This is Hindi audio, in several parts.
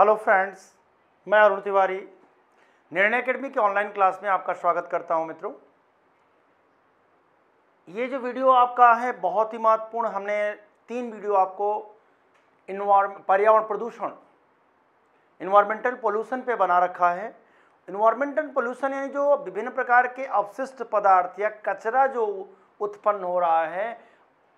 हेलो फ्रेंड्स मैं अरुण तिवारी निर्णय अकेडमी की ऑनलाइन क्लास में आपका स्वागत करता हूं मित्रों ये जो वीडियो आपका है बहुत ही महत्वपूर्ण हमने तीन वीडियो आपको इन्वा पर्यावरण प्रदूषण इन्वायरमेंटल पोल्यूशन पे बना रखा है इन्वायरमेंटल पोल्यूशन यानी जो विभिन्न प्रकार के अपशिष्ट पदार्थ या कचरा जो उत्पन्न हो रहा है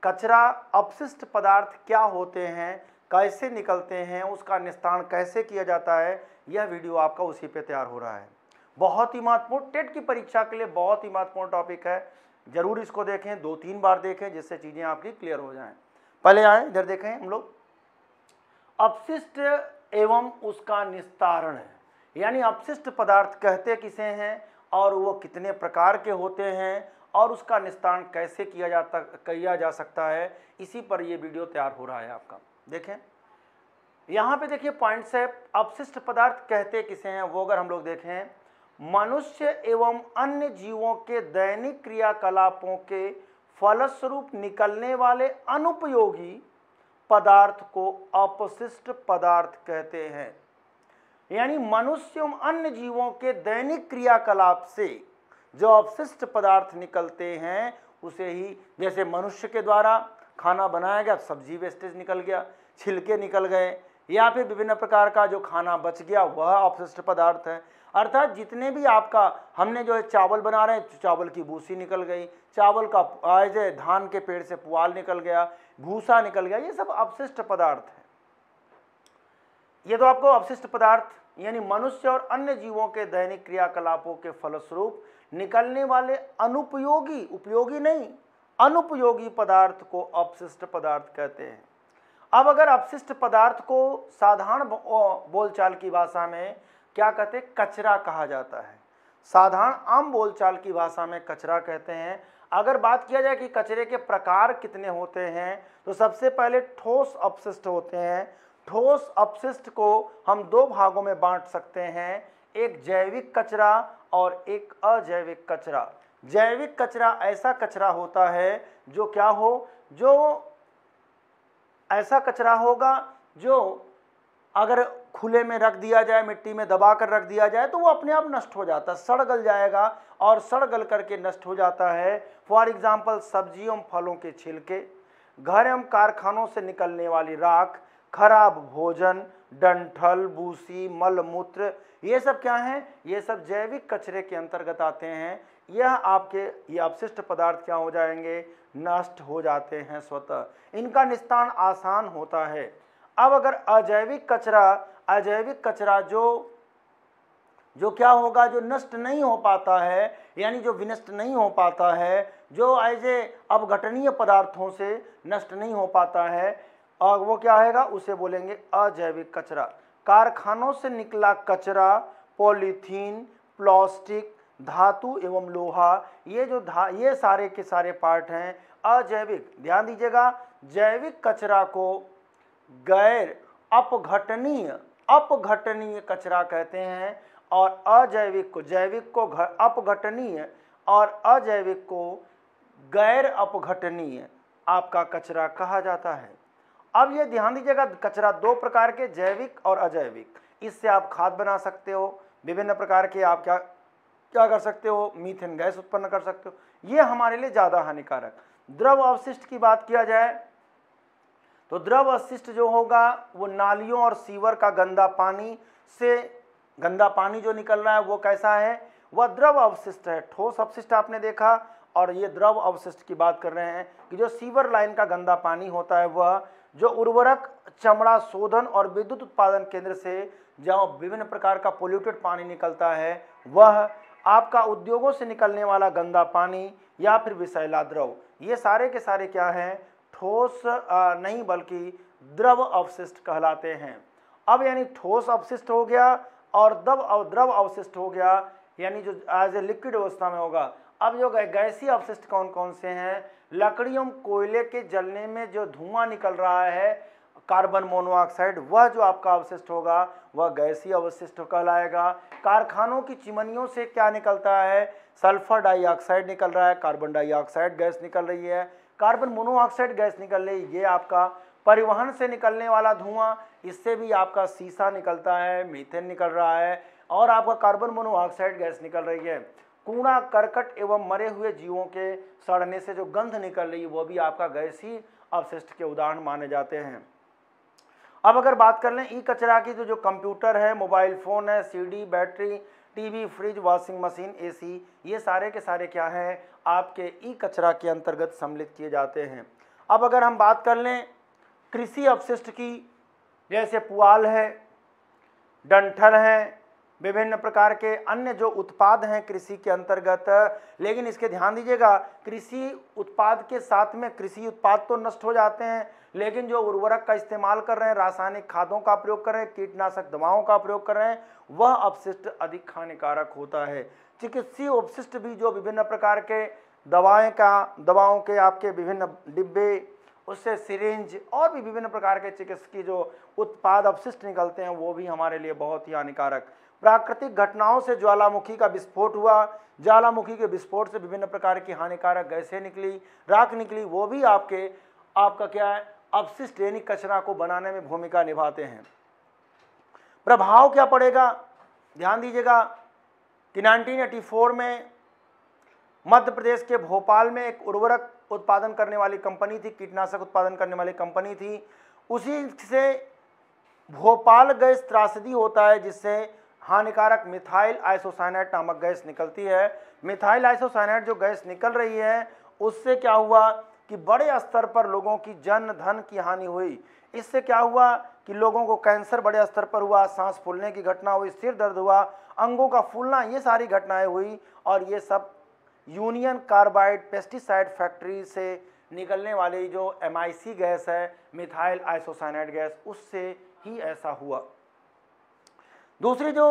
कचरा अपशिष्ट पदार्थ क्या होते हैं कैसे निकलते हैं उसका निस्तारण कैसे किया जाता है यह वीडियो आपका उसी पे तैयार हो रहा है बहुत ही महत्वपूर्ण टेट की परीक्षा के लिए बहुत ही महत्वपूर्ण टॉपिक है ज़रूर इसको देखें दो तीन बार देखें जिससे चीज़ें आपकी क्लियर हो जाएं पहले आए इधर देखें हम लोग अपशिष्ट एवं उसका निस्तारण है यानी अपशिष्ट पदार्थ कहते किसे हैं और वो कितने प्रकार के होते हैं और उसका निस्तारण कैसे किया जाता किया जा सकता है इसी पर ये वीडियो तैयार हो रहा है आपका देखें यहाँ पे देखिए पॉइंट्स है अपशिष्ट पदार्थ कहते किसे हैं वो अगर हम लोग देखें मनुष्य एवं अन्य जीवों के दैनिक क्रियाकलापों के फलस्वरूप निकलने वाले अनुपयोगी पदार्थ को अपशिष्ट पदार्थ कहते हैं यानी मनुष्य एवं अन्य जीवों के दैनिक क्रियाकलाप से जो अपशिष्ट पदार्थ निकलते हैं उसे ही जैसे मनुष्य के द्वारा खाना बनाया गया सब्जी वेस्टेज निकल गया छिलके निकल गए या फिर विभिन्न प्रकार का जो खाना बच गया वह अपशिष्ट पदार्थ है अर्थात जितने भी आपका हमने जो है चावल बना रहे हैं चावल की भूसी निकल गई चावल का आज धान के पेड़ से पुआल निकल गया भूसा निकल गया ये सब अपशिष्ट पदार्थ है ये तो आपको अपशिष्ट पदार्थ यानी मनुष्य और अन्य जीवों के दैनिक क्रियाकलापों के फलस्वरूप निकलने वाले अनुपयोगी उपयोगी नहीं अनुपयोगी पदार्थ को अपशिष्ट पदार्थ कहते हैं अब अगर अपशिष्ट पदार्थ को साधारण बोलचाल की भाषा में क्या कहते हैं कचरा कहा जाता है साधारण आम बोलचाल की भाषा में कचरा कहते हैं अगर बात किया जाए कि कचरे के प्रकार कितने होते हैं तो सबसे पहले ठोस अपशिष्ट होते हैं ठोस अपशिष्ट को हम दो भागों में बांट सकते हैं एक जैविक कचरा और एक अजैविक कचरा जैविक कचरा ऐसा कचरा होता है जो क्या हो जो ऐसा कचरा होगा जो अगर खुले में रख दिया जाए मिट्टी में दबा कर रख दिया जाए तो वो अपने आप नष्ट हो जाता है सड़ गल जाएगा और सड़ गल करके नष्ट हो जाता है फॉर एग्ज़ाम्पल सब्जियों फलों के छिलके घर एवं कारखानों से निकलने वाली राख खराब भोजन डंठल बूसी मल मूत्र ये सब क्या हैं ये सब जैविक कचरे के अंतर्गत आते हैं यह आपके ये अपशिष्ट पदार्थ क्या हो जाएंगे नष्ट हो जाते हैं स्वतः इनका निस्तान आसान होता है अब अगर अजैविक कचरा अजैविक कचरा जो जो क्या होगा जो नष्ट नहीं हो पाता है यानी जो विनष्ट नहीं हो पाता है जो ऐसे अवघटनीय पदार्थों से नष्ट नहीं हो पाता है और वो क्या आएगा उसे बोलेंगे अजैविक कचरा कारखानों से निकला कचरा पॉलीथीन प्लास्टिक धातु एवं लोहा ये जो धा ये सारे के सारे पार्ट हैं अजैविक ध्यान दीजिएगा जैविक कचरा को गैर अपघटनीय अपघटनीय कचरा कहते हैं और अजैविक को जैविक को अपघटनीय और अजैविक को गैर अपघटनीय आपका कचरा कहा जाता है अब ये ध्यान दीजिएगा कचरा दो प्रकार के जैविक और अजैविक इससे आप खाद बना सकते हो विभिन्न प्रकार के आप क्या क्या कर सकते हो मीथेन गैस उत्पन्न कर सकते हो ये हमारे लिए ज़्यादा हानिकारक द्रव अवशिष्ट की बात किया जाए तो द्रव अवशिष्ट जो होगा वो नालियों और सीवर का गंदा पानी से गंदा पानी जो निकल रहा है वो कैसा है वह द्रव अवशिष्ट है ठोस अवशिष्ट आपने देखा और ये द्रव अवशिष्ट की बात कर रहे हैं कि जो सीवर लाइन का गंदा पानी होता है वह जो उर्वरक चमड़ा शोधन और विद्युत उत्पादन केंद्र से जहाँ विभिन्न प्रकार का पोल्यूटेड पानी निकलता है वह आपका उद्योगों से निकलने वाला गंदा पानी या फिर विषैला द्रव ये सारे के सारे क्या हैं ठोस नहीं बल्कि द्रव अवशिष्ट कहलाते हैं अब यानी ठोस अवशिष्ट हो गया और द्रव द्रव अवशिष्ट हो गया यानी जो एज ए लिक्विड अवस्था में होगा अब जो गैसी अवशिष्ट कौन कौन से हैं लकड़ियों कोयले के जलने में जो धुआं निकल रहा है कार्बन मोनोऑक्साइड वह जो आपका अवशिष्ट होगा वह गैसीय अवशिष्ट कहलाएगा कारखानों की चिमनियों से क्या निकलता है सल्फर डाइऑक्साइड निकल रहा है कार्बन डाइऑक्साइड गैस निकल रही है कार्बन मोनोऑक्साइड गैस निकल रही है ये आपका परिवहन से निकलने वाला धुआं इससे भी आपका सीसा निकलता है मीथेन निकल रहा है और आपका कार्बन मोनोऑक्साइड गैस निकल रही है कूड़ा करकट एवं मरे हुए जीवों के सड़ने से जो गंध निकल रही है वह भी आपका गैसी अवशिष्ट के उदाहरण माने जाते हैं अब अगर बात कर लें ई कचरा की तो जो कंप्यूटर है मोबाइल फ़ोन है CD battery TV fridge washing machine AC ये सारे के सारे क्या हैं आपके ई कचरा के अंतर्गत सम्मिलित किए जाते हैं अब अगर हम बात कर लें कृषि अवशिष्ट की जैसे पुआल है डंठल है विभिन्न प्रकार के अन्य जो उत्पाद हैं कृषि के अंतर्गत लेकिन इसके ध्यान दीजिएगा कृषि उत्पाद के साथ में कृषि उत्पाद तो नष्ट हो जाते हैं लेकिन जो उर्वरक का इस्तेमाल कर रहे हैं रासायनिक खादों का प्रयोग कर रहे हैं कीटनाशक दवाओं का प्रयोग कर रहे हैं वह अपशिष्ट अधिक हानिकारक होता है चिकित्सीय उपशिष्ट भी जो विभिन्न प्रकार के दवाएँ का दवाओं के आपके विभिन्न डिब्बे उससे सिरिंज और भी विभिन्न प्रकार के चिकित्सकीय जो उत्पाद अपशिष्ट निकलते हैं वो भी हमारे लिए बहुत ही हानिकारक प्राकृतिक घटनाओं से ज्वालामुखी का विस्फोट हुआ ज्वालामुखी के विस्फोट से विभिन्न प्रकार की हानिकारक गैसें निकली राख निकली वो भी आपके आपका क्या है अपशिष्ट दैनिक कचरा को बनाने में भूमिका निभाते हैं प्रभाव क्या पड़ेगा ध्यान दीजिएगा कि 1984 में मध्य प्रदेश के भोपाल में एक उर्वरक उत्पादन करने वाली कंपनी थी कीटनाशक उत्पादन करने वाली कंपनी थी उसी से भोपाल गैस त्रासदी होता है जिससे हानिकारक मिथाइल आइसोसाइनेट नामक गैस निकलती है मिथाइल आइसोसाइनेट जो गैस निकल रही है उससे क्या हुआ कि बड़े स्तर पर लोगों की जन धन की हानि हुई इससे क्या हुआ कि लोगों को कैंसर बड़े स्तर पर हुआ सांस फूलने की घटना हुई सिर दर्द हुआ अंगों का फूलना ये सारी घटनाएं हुई और ये सब यूनियन कार्बाइड पेस्टिसाइड फैक्ट्री से निकलने वाली जो एम गैस है मिथाइल आइसोसाइनाइट गैस उससे ही ऐसा हुआ दूसरी जो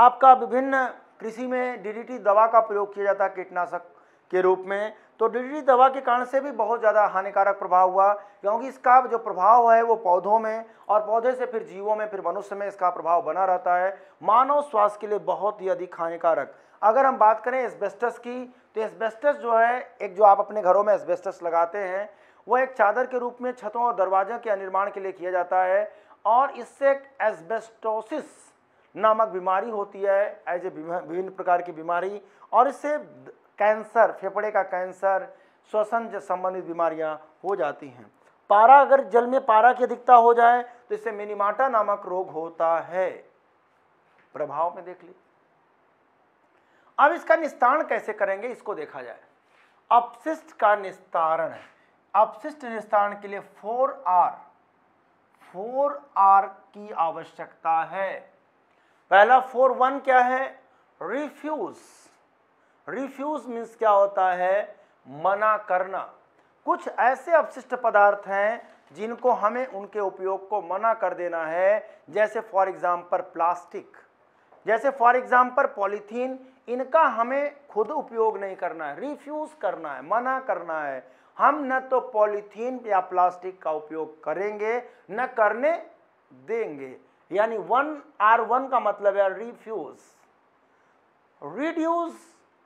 आपका विभिन्न कृषि में डीडीटी दवा का प्रयोग किया जाता है कीटनाशक के रूप में तो डीडीटी दवा के कारण से भी बहुत ज़्यादा हानिकारक प्रभाव हुआ क्योंकि इसका जो प्रभाव है वो पौधों में और पौधे से फिर जीवों में फिर मनुष्य में इसका प्रभाव बना रहता है मानव स्वास्थ्य के लिए बहुत ही अधिक हानिकारक अगर हम बात करें एस्बेस्टस की तो एस्बेस्टस जो है एक जो आप अपने घरों में एस्बेस्टस लगाते हैं वह एक चादर के रूप में छतों और दरवाजों के निर्माण के लिए किया जाता है और इससे एस्बेस्टोसिस नामक बीमारी होती है एज ए विभिन्न प्रकार की बीमारी और इससे कैंसर फेफड़े का कैंसर श्वसन से संबंधित बीमारियां हो जाती हैं पारा अगर जल में पारा की अधिकता हो जाए तो इससे मिनीमाटा नामक रोग होता है प्रभाव में देख ली अब इसका निस्तारण कैसे करेंगे इसको देखा जाए अपशिष्ट का निस्तारण अपशिष्ट निस्तारण के लिए फोर आर फोर आर की आवश्यकता है पहला फोर वन क्या है रिफ्यूज रिफ्यूज मीन्स क्या होता है मना करना कुछ ऐसे अपशिष्ट पदार्थ हैं जिनको हमें उनके उपयोग को मना कर देना है जैसे फॉर एग्जाम्पल प्लास्टिक जैसे फॉर एग्जाम्पल पॉलीथीन इनका हमें खुद उपयोग नहीं करना है रिफ्यूज़ करना है मना करना है हम न तो पॉलीथीन या प्लास्टिक का उपयोग करेंगे न करने देंगे यानी वन आर वन का मतलब है रिफ्यूज रिड्यूस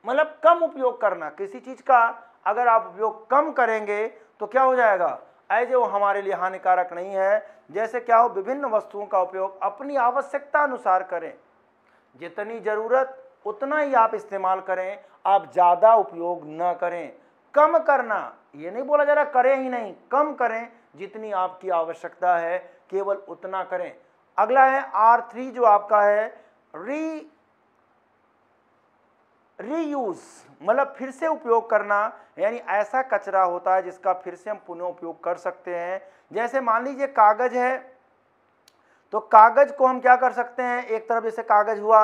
मतलब कम उपयोग करना किसी चीज़ का अगर आप उपयोग कम करेंगे तो क्या हो जाएगा ऐसे वो हमारे लिए हानिकारक नहीं है जैसे क्या हो विभिन्न वस्तुओं का उपयोग अपनी आवश्यकता अनुसार करें जितनी ज़रूरत उतना ही आप इस्तेमाल करें आप ज़्यादा उपयोग न करें कम करना ये नहीं बोला जा रहा करें ही नहीं कम करें जितनी आपकी आवश्यकता है केवल उतना करें अगला है आर थ्री जो आपका है री रीयूज मतलब फिर से उपयोग करना यानी ऐसा कचरा होता है जिसका फिर से हम पुनः उपयोग कर सकते हैं जैसे मान लीजिए कागज़ है तो कागज को हम क्या कर सकते हैं एक तरफ जैसे कागज हुआ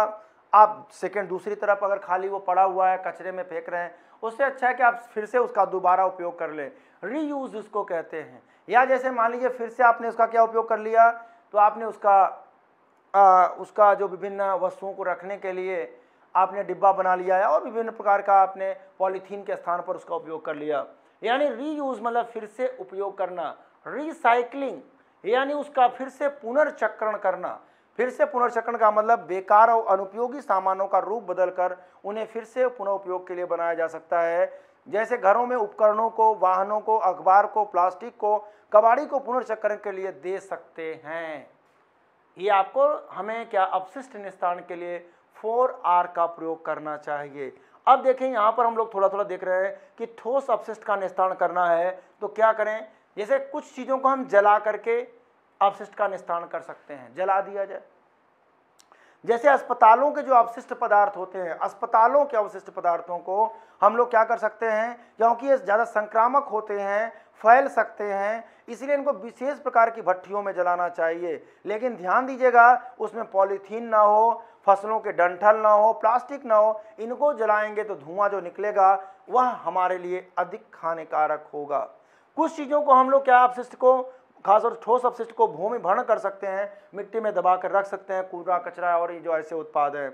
आप सेकेंड दूसरी तरफ अगर खाली वो पड़ा हुआ है कचरे में फेंक रहे हैं उससे अच्छा है कि आप फिर से उसका दोबारा उपयोग कर लें रीयूज उसको कहते हैं या जैसे मान लीजिए फिर से आपने उसका क्या उपयोग कर लिया तो आपने उसका आ, उसका जो विभिन्न वस्तुओं को रखने के लिए आपने डिब्बा बना लिया है और विभिन्न प्रकार का आपने पॉलीथीन के स्थान पर उसका उपयोग कर लिया यानी रीयूज मतलब फिर से उपयोग करना रिसाइकलिंग यानी उसका फिर से पुनर्चक्रण करना फिर से पुनर्चक्रण का मतलब बेकार और अनुपयोगी सामानों का रूप बदलकर उन्हें फिर से पुनः के लिए बनाया जा सकता है जैसे घरों में उपकरणों को वाहनों को अखबार को प्लास्टिक को कबाड़ी को पुनर्चक्रण के लिए दे सकते हैं ये आपको हमें क्या अपशिष्ट निस्तारण के लिए फोर आर का प्रयोग करना चाहिए अब देखें यहाँ पर हम लोग थोड़ा थोड़ा देख रहे हैं कि ठोस अपशिष्ट का निस्तारण करना है तो क्या करें जैसे कुछ चीज़ों को हम जला करके अवशिष्ट का निस्तारण कर सकते हैं जला दिया जाए जैसे अस्पतालों के जो अवशिष्ट पदार्थ होते हैं अस्पतालों के अवशिष्ट पदार्थों को हम लोग क्या कर सकते हैं क्योंकि ये ज़्यादा संक्रामक होते हैं फैल सकते हैं इसलिए इनको विशेष प्रकार की भट्टियों में जलाना चाहिए लेकिन ध्यान दीजिएगा उसमें पॉलीथीन ना हो फसलों के डंठल ना हो प्लास्टिक ना हो इनको जलाएंगे तो धुआं जो निकलेगा वह हमारे लिए अधिक हानिकारक होगा कुछ चीज़ों को हम लोग क्या अपशिष्ट को और ठोस अपशिष्ट को भूमि भरण कर सकते हैं मिट्टी में दबा कर रख सकते हैं कूड़ा कचरा और ये जो ऐसे उत्पाद हैं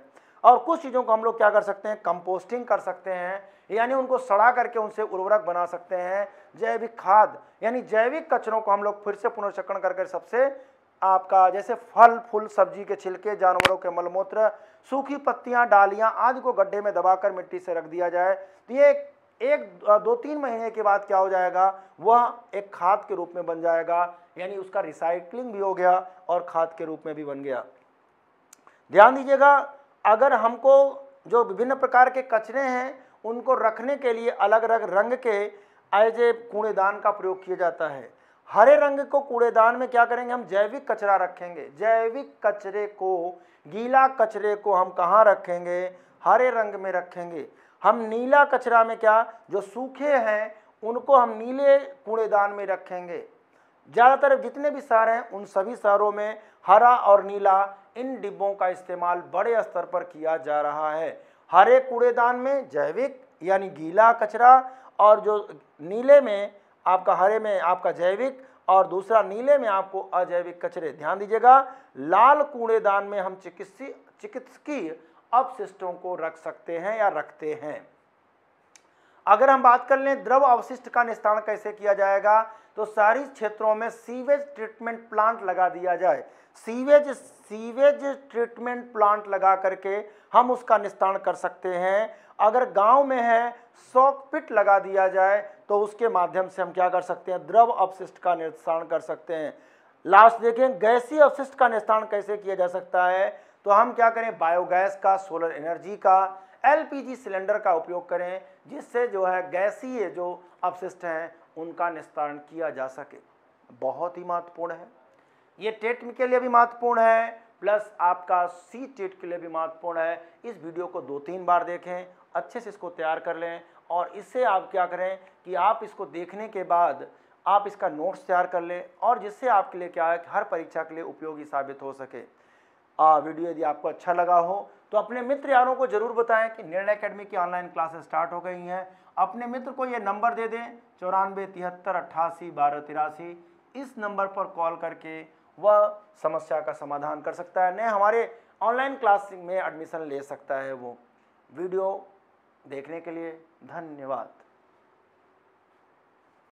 और कुछ चीज़ों को हम लोग क्या कर सकते हैं कंपोस्टिंग कर सकते हैं यानी उनको सड़ा करके उनसे उर्वरक बना सकते हैं जैविक खाद यानी जैविक कचरों को हम लोग फिर से पुनर्चक्रण करके सबसे आपका जैसे फल फूल सब्जी के छिलके जानवरों के मलमूत्र सूखी पत्तियां डालियां आदि को गड्ढे में दबाकर मिट्टी से रख दिया जाए तो ये एक दो तीन महीने के बाद क्या हो जाएगा वह एक खाद के रूप में बन जाएगा यानी उसका रिसाइकलिंग भी हो गया और खाद के रूप में भी बन गया ध्यान दीजिएगा अगर हमको जो विभिन्न प्रकार के कचरे हैं उनको रखने के लिए अलग अलग रंग के एज ए कूड़ेदान का प्रयोग किया जाता है हरे रंग को कूड़ेदान में क्या करेंगे हम जैविक कचरा रखेंगे जैविक कचरे को गीला कचरे को हम कहाँ रखेंगे हरे रंग में रखेंगे हम नीला कचरा में क्या जो सूखे हैं उनको हम नीले कूड़ेदान में रखेंगे ज़्यादातर जितने भी शहर हैं उन सभी शहरों में हरा और नीला इन डिब्बों का इस्तेमाल बड़े स्तर पर किया जा रहा है हरे कूड़ेदान में जैविक यानी गीला कचरा और जो नीले में आपका हरे में आपका जैविक और दूसरा नीले में आपको अजैविक कचरे ध्यान दीजिएगा लाल कूड़ेदान में हम चिकित्सीय चिकित्सकीय अवशिष्टों को रख सकते हैं या रखते हैं अगर हम बात कर लें द्रव अवशिष्ट का निस्तारण कैसे किया जाएगा तो सारी क्षेत्रों में सीवेज ट्रीटमेंट प्लांट लगा दिया जाए सीवेज सीवेज ट्रीटमेंट प्लांट लगा करके हम उसका निस्तारण कर सकते हैं अगर गांव में है सॉक पिट लगा दिया जाए तो उसके माध्यम से हम क्या कर सकते हैं द्रव अवशिष्ट का निस्तारण कर सकते हैं लास्ट देखें गैसी अवशिष्ट का निस्तारण कैसे किया जा सकता है तो हम क्या करें बायोगैस का सोलर एनर्जी का एलपीजी सिलेंडर का उपयोग करें जिससे जो है गैसीय जो अपशिष्ट हैं उनका निस्तारण किया जा सके बहुत ही महत्वपूर्ण है ये टेट के लिए भी महत्वपूर्ण है प्लस आपका सी टेट के लिए भी महत्वपूर्ण है इस वीडियो को दो तीन बार देखें अच्छे से इसको तैयार कर लें और इससे आप क्या करें कि आप इसको देखने के बाद आप इसका नोट्स तैयार कर लें और जिससे आपके लिए क्या है हर परीक्षा के लिए उपयोगी साबित हो सके आ, वीडियो यदि आपको अच्छा लगा हो तो अपने मित्र यारों को जरूर बताएं कि निर्णय अकेडमी की ऑनलाइन क्लासेस स्टार्ट हो गई हैं अपने मित्र को ये नंबर दे दें चौरानवे तिहत्तर अट्ठासी बारह तिरासी इस नंबर पर कॉल करके वह समस्या का समाधान कर सकता है न हमारे ऑनलाइन क्लास में एडमिशन ले सकता है वो वीडियो देखने के लिए धन्यवाद